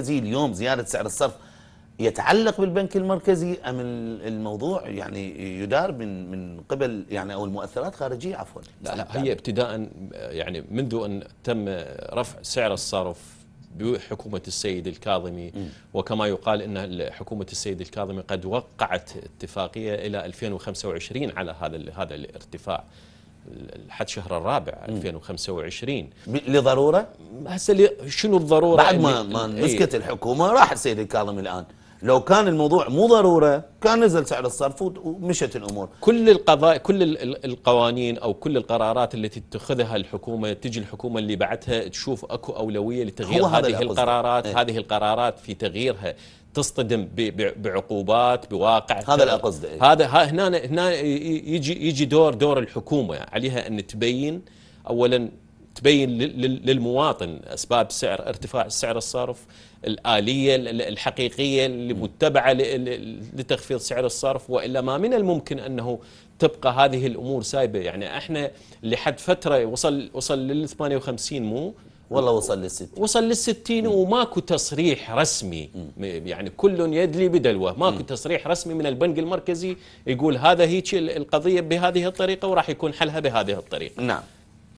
المركزي اليوم زيادة سعر الصرف يتعلق بالبنك المركزي أم الموضوع يعني يدار من من قبل يعني أو المؤثرات خارجية عفوا لا لا هي ابتداء يعني منذ أن تم رفع سعر الصرف بحكومة السيد الكاظمي م. وكما يقال أن حكومة السيد الكاظمي قد وقعت اتفاقية إلى 2025 على هذا هذا الارتفاع لحد شهر الرابع 2025 لضروره؟ هسه شنو الضروره؟ بعد ما ما إيه. مسكت الحكومه راح السيد الكاظم الان لو كان الموضوع مو ضروره كان نزل سعر الصرف ومشت الامور كل القضاء كل القوانين او كل القرارات التي تتخذها الحكومه تجي الحكومه اللي بعدها تشوف اكو اولويه لتغيير هذه القرارات ايه؟ هذه القرارات في تغييرها تصطدم بعقوبات بواقع هذا اللي اقصده هذا هذا هنا هنا يجي يجي دور دور الحكومه يعني، عليها ان تبين اولا تبين للمواطن اسباب سعر ارتفاع سعر الصرف الاليه الحقيقيه المتبعه لتخفيض سعر الصرف والا ما من الممكن انه تبقى هذه الامور سايبه يعني احنا لحد فتره وصل وصل لل 58 مو والله وصل للستين وصل للستين وماكو تصريح رسمي يعني كل يدلي بدلوه ماكو تصريح رسمي من البنك المركزي يقول هذا هيك القضيه بهذه الطريقه وراح يكون حلها بهذه الطريقه نعم